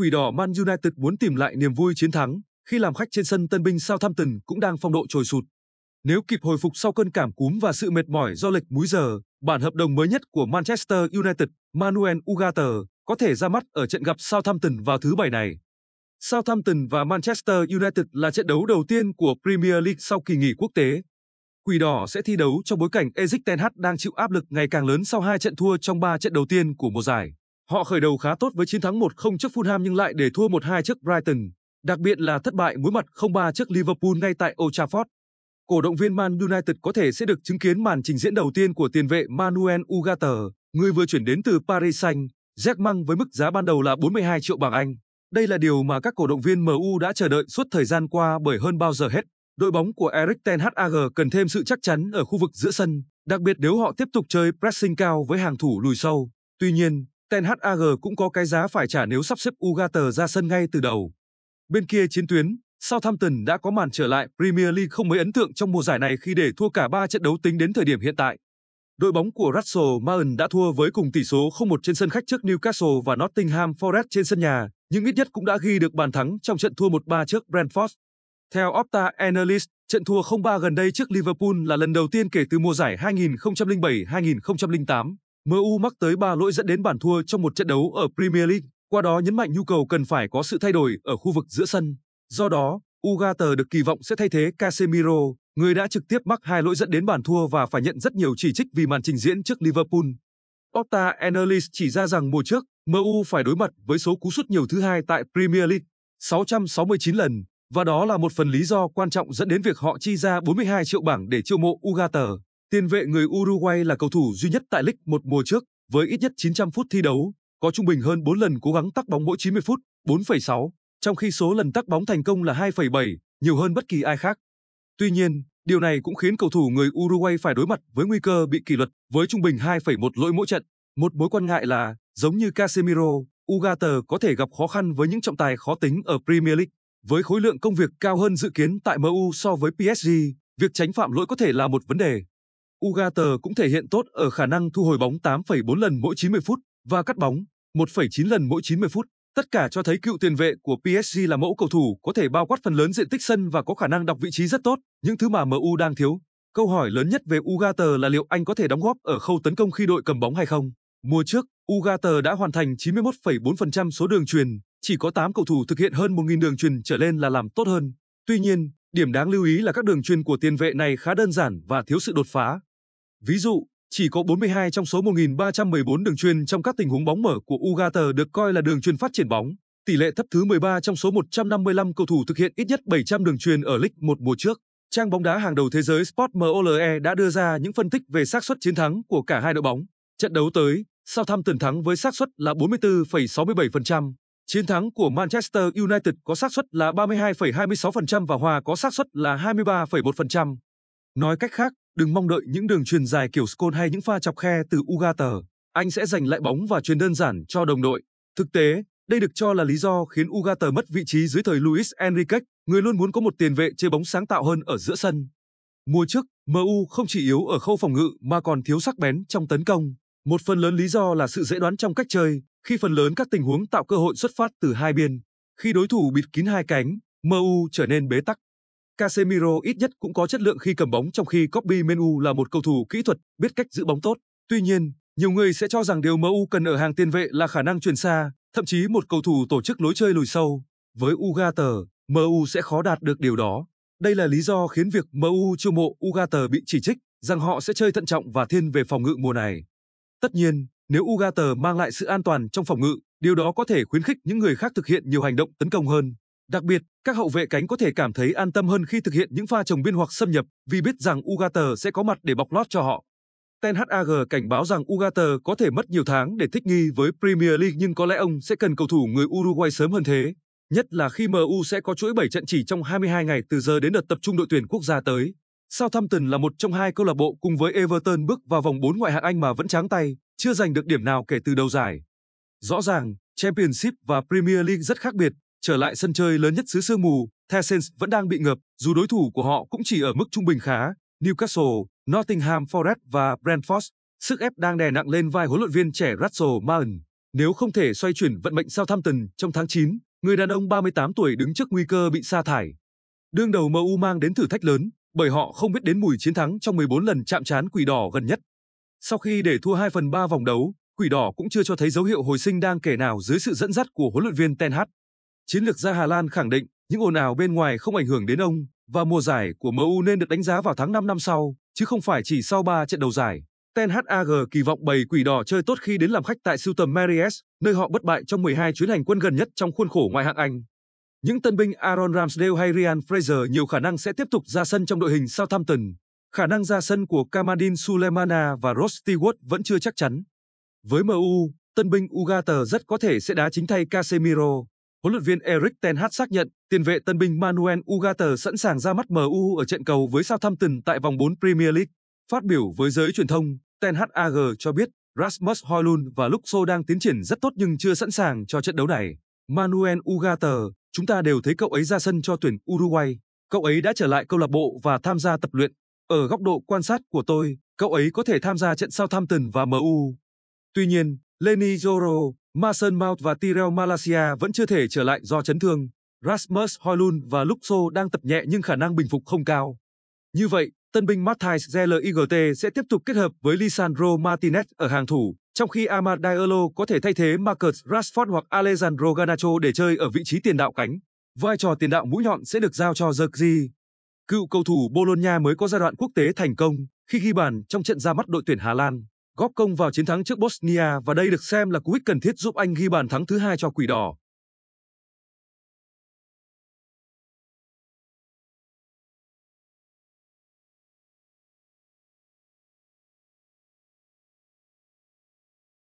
quỷ đỏ Man United muốn tìm lại niềm vui chiến thắng khi làm khách trên sân Tân Binh Southampton cũng đang phong độ trồi sụt. Nếu kịp hồi phục sau cơn cảm cúm và sự mệt mỏi do lệch múi giờ, bản hợp đồng mới nhất của Manchester United, Manuel Ugarte, có thể ra mắt ở trận gặp Southampton vào thứ Bảy này. Southampton và Manchester United là trận đấu đầu tiên của Premier League sau kỳ nghỉ quốc tế. Quỷ đỏ sẽ thi đấu trong bối cảnh Ezik Ten Hag đang chịu áp lực ngày càng lớn sau hai trận thua trong ba trận đầu tiên của mùa giải. Họ khởi đầu khá tốt với chiến thắng 1-0 trước Fulham nhưng lại để thua 1-2 trước Brighton, đặc biệt là thất bại muối mặt 0-3 trước Liverpool ngay tại Old Trafford. Cổ động viên Man United có thể sẽ được chứng kiến màn trình diễn đầu tiên của tiền vệ Manuel Ugarte, người vừa chuyển đến từ Paris Saint-Germain với mức giá ban đầu là 42 triệu bảng Anh. Đây là điều mà các cổ động viên MU đã chờ đợi suốt thời gian qua bởi hơn bao giờ hết. Đội bóng của Erik ten Hag cần thêm sự chắc chắn ở khu vực giữa sân, đặc biệt nếu họ tiếp tục chơi pressing cao với hàng thủ lùi sâu. Tuy nhiên, Ten Hag cũng có cái giá phải trả nếu sắp xếp Ugarte ra sân ngay từ đầu. Bên kia chiến tuyến, Southampton đã có màn trở lại Premier League không mấy ấn tượng trong mùa giải này khi để thua cả 3 trận đấu tính đến thời điểm hiện tại. Đội bóng của Russell Martin đã thua với cùng tỷ số 0-1 trên sân khách trước Newcastle và Nottingham Forest trên sân nhà, nhưng ít nhất cũng đã ghi được bàn thắng trong trận thua 1-3 trước Brentford. Theo Opta Analyst, trận thua 0-3 gần đây trước Liverpool là lần đầu tiên kể từ mùa giải 2007-2008. MU mắc tới 3 lỗi dẫn đến bàn thua trong một trận đấu ở Premier League, qua đó nhấn mạnh nhu cầu cần phải có sự thay đổi ở khu vực giữa sân. Do đó, Ugarte được kỳ vọng sẽ thay thế Casemiro, người đã trực tiếp mắc hai lỗi dẫn đến bàn thua và phải nhận rất nhiều chỉ trích vì màn trình diễn trước Liverpool. Opta Analyst chỉ ra rằng mùa trước, MU phải đối mặt với số cú sút nhiều thứ hai tại Premier League, 669 lần, và đó là một phần lý do quan trọng dẫn đến việc họ chi ra 42 triệu bảng để chiêu mộ Ugarte. Tiền vệ người Uruguay là cầu thủ duy nhất tại League một mùa trước với ít nhất 900 phút thi đấu, có trung bình hơn 4 lần cố gắng tắc bóng mỗi 90 phút, 4,6, trong khi số lần tắc bóng thành công là 2,7, nhiều hơn bất kỳ ai khác. Tuy nhiên, điều này cũng khiến cầu thủ người Uruguay phải đối mặt với nguy cơ bị kỷ luật với trung bình 2,1 lỗi mỗi trận. Một mối quan ngại là, giống như Casemiro, Ugarte có thể gặp khó khăn với những trọng tài khó tính ở Premier League. Với khối lượng công việc cao hơn dự kiến tại MU so với PSG, việc tránh phạm lỗi có thể là một vấn đề. Ugarte cũng thể hiện tốt ở khả năng thu hồi bóng 8,4 lần mỗi 90 phút và cắt bóng 1,9 lần mỗi 90 phút. Tất cả cho thấy cựu tiền vệ của PSG là mẫu cầu thủ có thể bao quát phần lớn diện tích sân và có khả năng đọc vị trí rất tốt, những thứ mà MU đang thiếu. Câu hỏi lớn nhất về Ugarte là liệu anh có thể đóng góp ở khâu tấn công khi đội cầm bóng hay không. Mùa trước, Ugarte đã hoàn thành 91,4% số đường truyền, chỉ có 8 cầu thủ thực hiện hơn 1.000 đường truyền trở lên là làm tốt hơn. Tuy nhiên, điểm đáng lưu ý là các đường truyền của tiền vệ này khá đơn giản và thiếu sự đột phá. Ví dụ, chỉ có 42 trong số 1.314 đường truyền trong các tình huống bóng mở của Ugarte được coi là đường truyền phát triển bóng, tỷ lệ thấp thứ 13 trong số 155 cầu thủ thực hiện ít nhất 700 đường truyền ở League 1 mùa trước. Trang bóng đá hàng đầu thế giới Mole đã đưa ra những phân tích về xác suất chiến thắng của cả hai đội bóng. Trận đấu tới, Southampton thắng với xác suất là 44,67%, chiến thắng của Manchester United có xác suất là 32,26% và hòa có xác suất là 23,1%. Nói cách khác, đừng mong đợi những đường truyền dài kiểu Skål hay những pha chọc khe từ Ugarte. Anh sẽ giành lại bóng và truyền đơn giản cho đồng đội. Thực tế, đây được cho là lý do khiến Ugarte mất vị trí dưới thời Luis Enrique, người luôn muốn có một tiền vệ chơi bóng sáng tạo hơn ở giữa sân. Mùa trước, MU không chỉ yếu ở khâu phòng ngự mà còn thiếu sắc bén trong tấn công. Một phần lớn lý do là sự dễ đoán trong cách chơi, khi phần lớn các tình huống tạo cơ hội xuất phát từ hai biên. Khi đối thủ bịt kín hai cánh, MU trở nên bế tắc. Casemiro ít nhất cũng có chất lượng khi cầm bóng trong khi Kobe Menu là một cầu thủ kỹ thuật, biết cách giữ bóng tốt. Tuy nhiên, nhiều người sẽ cho rằng điều MU cần ở hàng tiền vệ là khả năng truyền xa, thậm chí một cầu thủ tổ chức lối chơi lùi sâu. Với Ugarte, MU sẽ khó đạt được điều đó. Đây là lý do khiến việc MU chiêu mộ Ugarte bị chỉ trích rằng họ sẽ chơi thận trọng và thiên về phòng ngự mùa này. Tất nhiên, nếu Ugarte mang lại sự an toàn trong phòng ngự, điều đó có thể khuyến khích những người khác thực hiện nhiều hành động tấn công hơn. Đặc biệt, các hậu vệ cánh có thể cảm thấy an tâm hơn khi thực hiện những pha trồng biên hoặc xâm nhập vì biết rằng Ugater sẽ có mặt để bọc lót cho họ. Ten Hag cảnh báo rằng Ugater có thể mất nhiều tháng để thích nghi với Premier League nhưng có lẽ ông sẽ cần cầu thủ người Uruguay sớm hơn thế, nhất là khi MU sẽ có chuỗi 7 trận chỉ trong 22 ngày từ giờ đến đợt tập trung đội tuyển quốc gia tới. Southampton là một trong hai câu lạc bộ cùng với Everton bước vào vòng 4 ngoại hạng Anh mà vẫn trắng tay, chưa giành được điểm nào kể từ đầu giải. Rõ ràng, Championship và Premier League rất khác biệt, Trở lại sân chơi lớn nhất xứ sương mù, Thasense vẫn đang bị ngập, dù đối thủ của họ cũng chỉ ở mức trung bình khá, Newcastle, Nottingham Forest và Brentford. Sức ép đang đè nặng lên vai huấn luyện viên trẻ Russell Martin. Nếu không thể xoay chuyển vận mệnh Southampton trong tháng 9, người đàn ông 38 tuổi đứng trước nguy cơ bị sa thải. Đương đầu MU mang đến thử thách lớn, bởi họ không biết đến mùi chiến thắng trong 14 lần chạm trán quỷ đỏ gần nhất. Sau khi để thua 2 phần 3 vòng đấu, quỷ đỏ cũng chưa cho thấy dấu hiệu hồi sinh đang kể nào dưới sự dẫn dắt của huấn luyện viên Ten Hag. Chiến lược gia Hà Lan khẳng định những ồn ào bên ngoài không ảnh hưởng đến ông và mùa giải của MU nên được đánh giá vào tháng 5 năm sau, chứ không phải chỉ sau 3 trận đầu giải. Ten Hag kỳ vọng bầy quỷ đỏ chơi tốt khi đến làm khách tại siêu tầm Marius, nơi họ bất bại trong 12 chuyến hành quân gần nhất trong khuôn khổ ngoại hạng Anh. Những tân binh Aaron Ramsdale hay Ryan Fraser nhiều khả năng sẽ tiếp tục ra sân trong đội hình Southampton. Khả năng ra sân của Kamadin Sulemana và Ross Stewart vẫn chưa chắc chắn. Với MU, tân binh Ugarte rất có thể sẽ đá chính thay Casemiro. Huấn luyện viên Eric Ten Hag xác nhận tiền vệ tân binh Manuel Ugarte sẵn sàng ra mắt MU ở trận cầu với Southampton tại vòng 4 Premier League. Phát biểu với giới truyền thông, Ten Hag cho biết Rasmus Højlund và Luxo đang tiến triển rất tốt nhưng chưa sẵn sàng cho trận đấu này. Manuel Ugarte, chúng ta đều thấy cậu ấy ra sân cho tuyển Uruguay. Cậu ấy đã trở lại câu lạc bộ và tham gia tập luyện. Ở góc độ quan sát của tôi, cậu ấy có thể tham gia trận Southampton và MU. Tuy nhiên, Lenny Joro, Mason Mount và Tyrell Malaysia vẫn chưa thể trở lại do chấn thương. Rasmus Højlund và Luxo đang tập nhẹ nhưng khả năng bình phục không cao. Như vậy, tân binh Matthijs zeller sẽ tiếp tục kết hợp với Lisandro Martinez ở hàng thủ, trong khi Amad Diallo có thể thay thế Marcus Rashford hoặc Alejandro Garnacho để chơi ở vị trí tiền đạo cánh. Vai trò tiền đạo mũi nhọn sẽ được giao cho Zirkzee. Cựu cầu thủ Bologna mới có giai đoạn quốc tế thành công khi ghi bàn trong trận ra mắt đội tuyển Hà Lan góp công vào chiến thắng trước Bosnia và đây được xem là cú hích cần thiết giúp Anh ghi bàn thắng thứ hai cho Quỷ Đỏ.